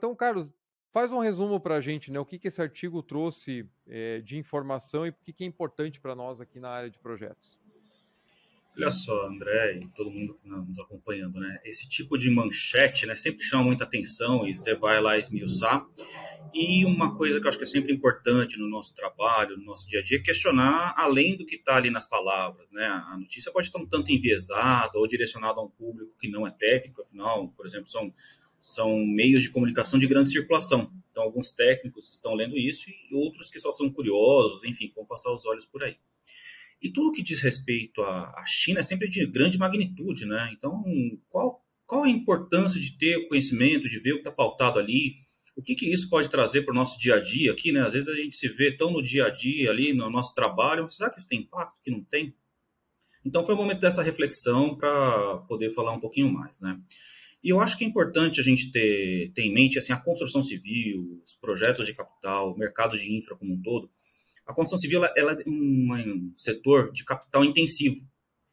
Então, Carlos, faz um resumo para a gente, né? O que, que esse artigo trouxe é, de informação e o que, que é importante para nós aqui na área de projetos? Olha só, André e todo mundo que está nos acompanhando, né? Esse tipo de manchete, né, sempre chama muita atenção e você vai lá esmiuçar. E uma coisa que eu acho que é sempre importante no nosso trabalho, no nosso dia a dia, é questionar além do que está ali nas palavras, né? A notícia pode estar um tanto enviesada ou direcionada a um público que não é técnico, afinal, por exemplo, são são meios de comunicação de grande circulação. Então, alguns técnicos estão lendo isso e outros que só são curiosos, enfim, vão passar os olhos por aí. E tudo que diz respeito à China é sempre de grande magnitude, né? Então, qual, qual a importância de ter o conhecimento, de ver o que está pautado ali? O que, que isso pode trazer para o nosso dia a dia aqui, né? Às vezes a gente se vê tão no dia a dia ali, no nosso trabalho, será que isso tem impacto? Que não tem? Então, foi o momento dessa reflexão para poder falar um pouquinho mais, né? E eu acho que é importante a gente ter, ter em mente assim, a construção civil, os projetos de capital, o mercado de infra como um todo. A construção civil ela, é um, um, setor de capital intensivo.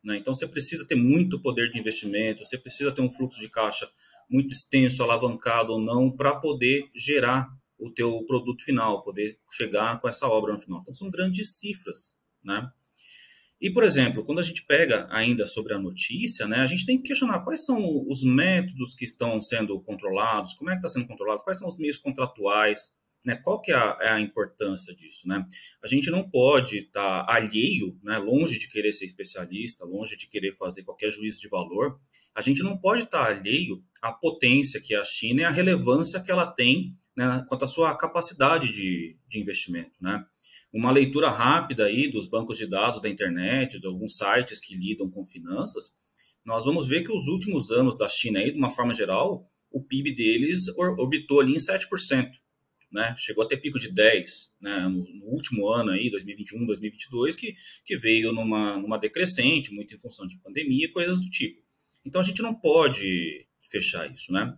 Né? Então, você precisa ter muito poder de investimento, você precisa ter um fluxo de caixa muito extenso, alavancado ou não, para poder gerar o teu produto final, poder chegar com essa obra no final. Então, são grandes cifras. Né? E, por exemplo, quando a gente pega ainda sobre a notícia, né, a gente tem que questionar quais são os métodos que estão sendo controlados, como é que está sendo controlado, quais são os meios contratuais, né? Qual que é a, é a, importância disso? Né? A gente não pode estar tá alheio, né? longe de querer ser especialista, longe de querer fazer qualquer juízo de valor, a gente não pode estar tá alheio à potência que é a China e à relevância que ela tem né? quanto à sua capacidade de, de investimento. Né? Uma leitura rápida aí dos bancos de dados da internet, de alguns sites que lidam com finanças, nós vamos ver que os últimos anos da China, aí, de uma forma geral, o PIB deles orbitou ali em 7% né? Chegou a ter pico de 10 né? no, no, último ano aí, 2021, 2022, que, que veio numa, numa decrescente, muito em função de pandemia e coisas do tipo. Então a gente não pode fechar isso, né?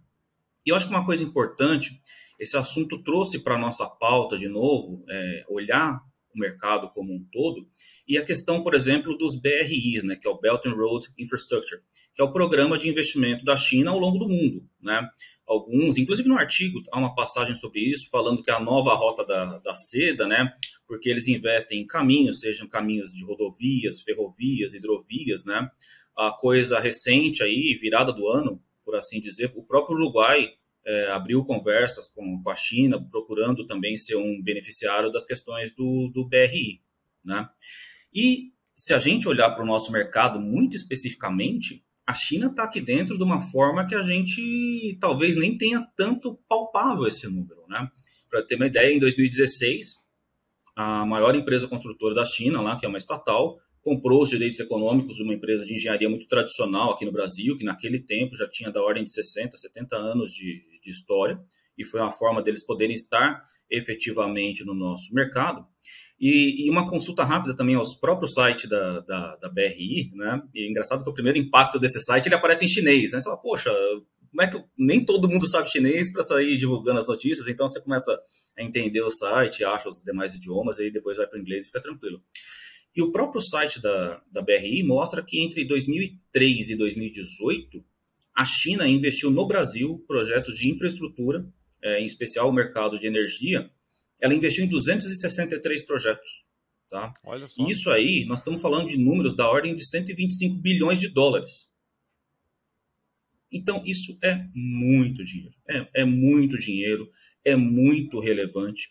E eu acho que uma coisa importante, esse assunto trouxe para a nossa pauta de novo, é, olhar mercado como um todo, e a questão, por exemplo, dos BRIs, né, que é o Belt and Road Infrastructure, que é o programa de investimento da China ao longo do mundo. Né? Alguns, inclusive no artigo, há uma passagem sobre isso, falando que é a nova rota da, da seda, né, porque eles investem em caminhos, sejam caminhos de rodovias, ferrovias, hidrovias, né? a coisa recente aí, virada do ano, por assim dizer, o próprio Uruguai é, abriu conversas com, com, a China, procurando também ser um beneficiário das questões do, do BRI. Né? E se a gente olhar para o nosso mercado muito especificamente, a China está aqui dentro de uma forma que a gente talvez nem tenha tanto palpável esse número. Né? Para ter uma ideia, em 2016, a maior empresa construtora da China, lá, que é uma estatal, comprou os direitos econômicos de uma empresa de engenharia muito tradicional aqui no Brasil, que naquele tempo já tinha da ordem de 60, 70 anos de, de história e foi uma forma deles poderem estar efetivamente no nosso mercado. E, e uma consulta rápida também aos próprios sites da, da, da, BRI, né? E é engraçado que o primeiro impacto desse site ele aparece em chinês, né? Você fala, poxa, como é que eu, nem todo mundo sabe chinês para sair divulgando as notícias? Então você começa a entender o site, acha os demais idiomas, aí depois vai para o inglês e fica tranquilo. E o próprio site da, da BRI mostra que entre 2003 e 2018 a China investiu no Brasil projetos de infraestrutura, é, em especial o mercado de energia. Ela investiu em 263 projetos. Tá? Isso aí, nós estamos falando de números da ordem de 125 bilhões de dólares. Então, isso é muito dinheiro. É, é muito dinheiro, é muito relevante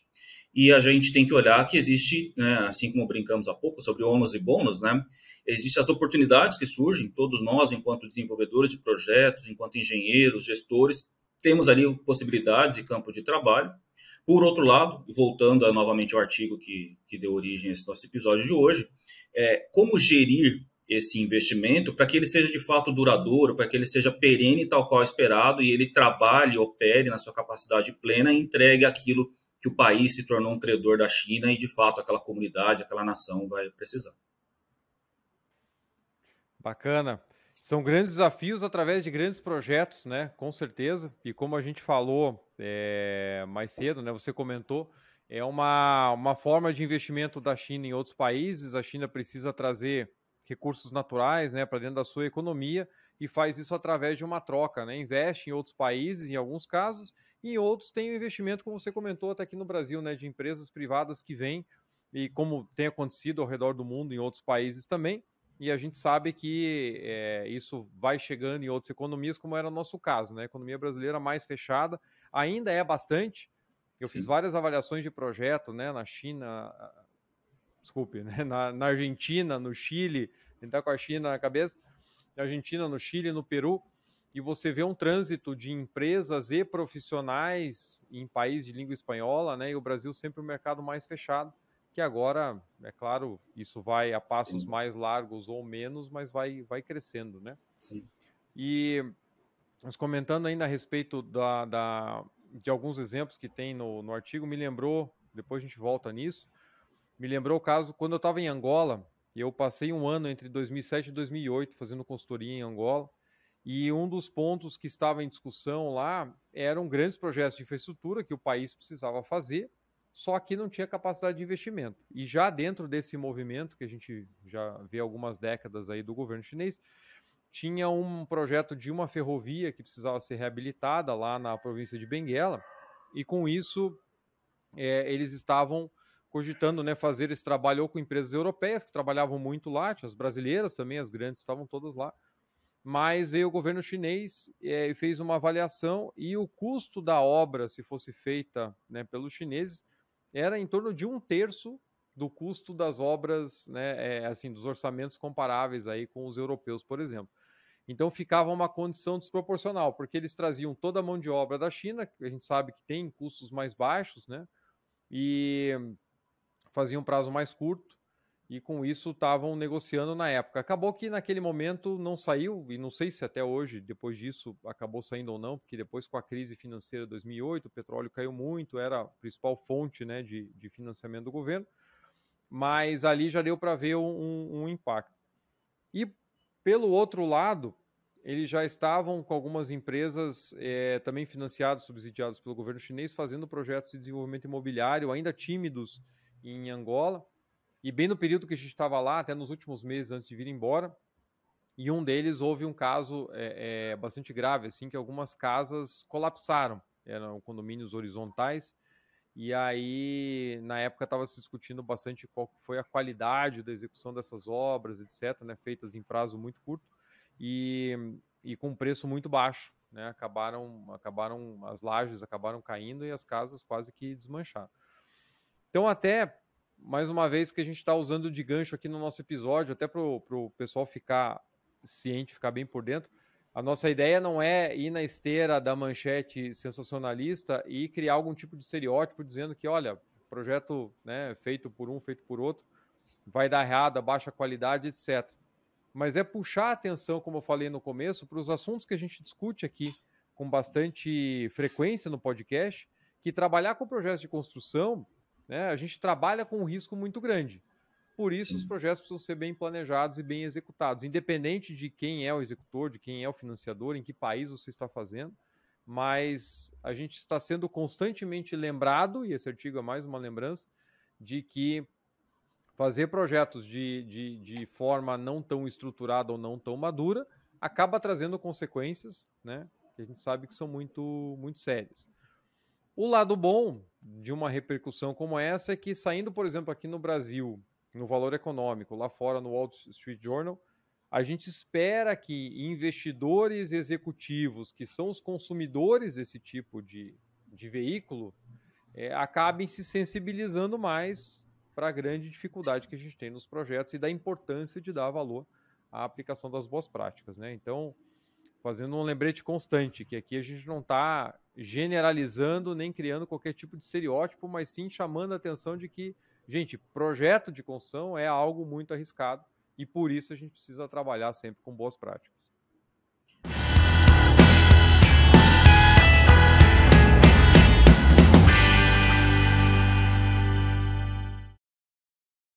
e a gente tem que olhar que existe, né, assim como brincamos há pouco sobre ônus e bônus, né, existem as oportunidades que surgem, todos nós, enquanto desenvolvedores de projetos, enquanto engenheiros, gestores, temos ali possibilidades e campo de trabalho. Por outro lado, voltando a, novamente ao artigo que, que deu origem a esse nosso episódio de hoje, é, como gerir esse investimento para que ele seja de fato duradouro, para que ele seja perene tal qual é esperado e ele trabalhe, opere na sua capacidade plena e entregue aquilo que que o país se tornou um credor da China e, de fato, aquela comunidade, aquela nação vai precisar. Bacana. São grandes desafios através de grandes projetos, né? Com certeza. E como a gente falou é, mais cedo, né? Você comentou, é uma, uma forma de investimento da China em outros países. A China precisa trazer recursos naturais né, para dentro da sua economia e faz isso através de uma troca, né? Investe em outros países, em alguns casos, e em outros tem o investimento, como você comentou até aqui no Brasil, né? De empresas privadas que vêm, e como tem acontecido ao redor do mundo, em outros países também, e a gente sabe que é, isso vai chegando em outras economias, como era o nosso caso, né? A economia brasileira mais fechada ainda é bastante. Eu Sim. fiz várias avaliações de projeto, né? Na China, ah, desculpe, né? na, na Argentina, no Chile, a gente tá com a China na cabeça na Argentina, no Chile, no Peru, e você vê um trânsito de empresas e profissionais em países de língua espanhola, né? E o Brasil sempre o mercado mais fechado, que agora, é claro, isso vai a passos Sim. mais largos ou menos, mas vai, vai crescendo, né? Sim. E mas comentando ainda a respeito da, da, de alguns exemplos que tem no, no artigo, me lembrou, depois a gente volta nisso, me lembrou o caso, quando eu estava em Angola, e eu passei um ano entre 2007 e 2008 fazendo consultoria em Angola. E um dos pontos que estava em discussão lá eram grandes projetos de infraestrutura que o país precisava fazer, só que não tinha capacidade de investimento. E já dentro desse movimento, que a gente já vê algumas décadas aí do governo chinês, tinha um projeto de uma ferrovia que precisava ser reabilitada lá na província de Benguela, e com isso é, eles estavam cogitando né, fazer esse trabalho ou com empresas europeias que trabalhavam muito lá, as brasileiras também, as grandes estavam todas lá. Mas veio o governo chinês eh, e é, fez uma avaliação e o custo da obra, se fosse feita né, pelos chineses, era em torno de um terço do custo das obras, né, é, assim, dos orçamentos comparáveis aí com os europeus, por exemplo. Então ficava uma condição desproporcional, porque eles traziam toda a mão de obra da China, que a gente sabe que tem custos mais baixos, né, e faziam um prazo mais curto e com isso estavam negociando na época. Acabou que naquele momento não saiu, e não sei se até hoje, depois disso, acabou saindo ou não, porque depois com a crise financeira de 2008, o petróleo caiu muito, era a principal fonte né, de, de financiamento do governo, mas ali já deu para ver um, um impacto. E pelo outro lado, eles já estavam com algumas empresas é, também financiadas, subsidiadas pelo governo chinês, fazendo projetos de desenvolvimento imobiliário, ainda tímidos em Angola. E bem no período que a gente estava lá, até nos últimos meses antes de vir embora, e um deles houve um caso é, é, bastante grave, assim, que algumas casas colapsaram, eram condomínios horizontais, e aí na época estava se discutindo bastante qual foi a qualidade da execução dessas obras, etc., né, feitas em prazo muito curto e, e com preço muito baixo, né, acabaram, acabaram as lajes acabaram caindo e as casas quase que desmancharam. Então, até mais uma vez que a gente está usando de gancho aqui no nosso episódio, até para o pessoal ficar ciente, ficar bem por dentro. A nossa ideia não é ir na esteira da manchete sensacionalista e criar algum tipo de estereótipo dizendo que, olha, projeto né, feito por um, feito por outro, vai dar errado, baixa qualidade, etc. Mas é puxar a atenção, como eu falei no começo, para os assuntos que a gente discute aqui com bastante frequência no podcast, que trabalhar com projetos de construção né? A gente trabalha com um risco muito grande. Por isso, Sim. os projetos precisam ser bem planejados e bem executados, independente de quem é o executor, de quem é o financiador, em que país você está fazendo. Mas a gente está sendo constantemente lembrado, e esse artigo é mais uma lembrança, de que fazer projetos de, de, de forma não tão estruturada ou não tão madura acaba trazendo consequências, né? Que a gente sabe que são muito, muito sérias. O lado bom de uma repercussão como essa é que, saindo, por exemplo, aqui no Brasil, no valor econômico, lá fora no Wall Street Journal, a gente espera que investidores executivos, que são os consumidores desse tipo de, de veículo, é, acabem se sensibilizando mais para a grande dificuldade que a gente tem nos projetos e da importância de dar valor à aplicação das boas práticas. Né? Então, fazendo um lembrete constante, que aqui a gente não está generalizando nem criando qualquer tipo de estereótipo, mas sim chamando a atenção de que, gente, projeto de construção é algo muito arriscado e por isso a gente precisa trabalhar sempre com boas práticas.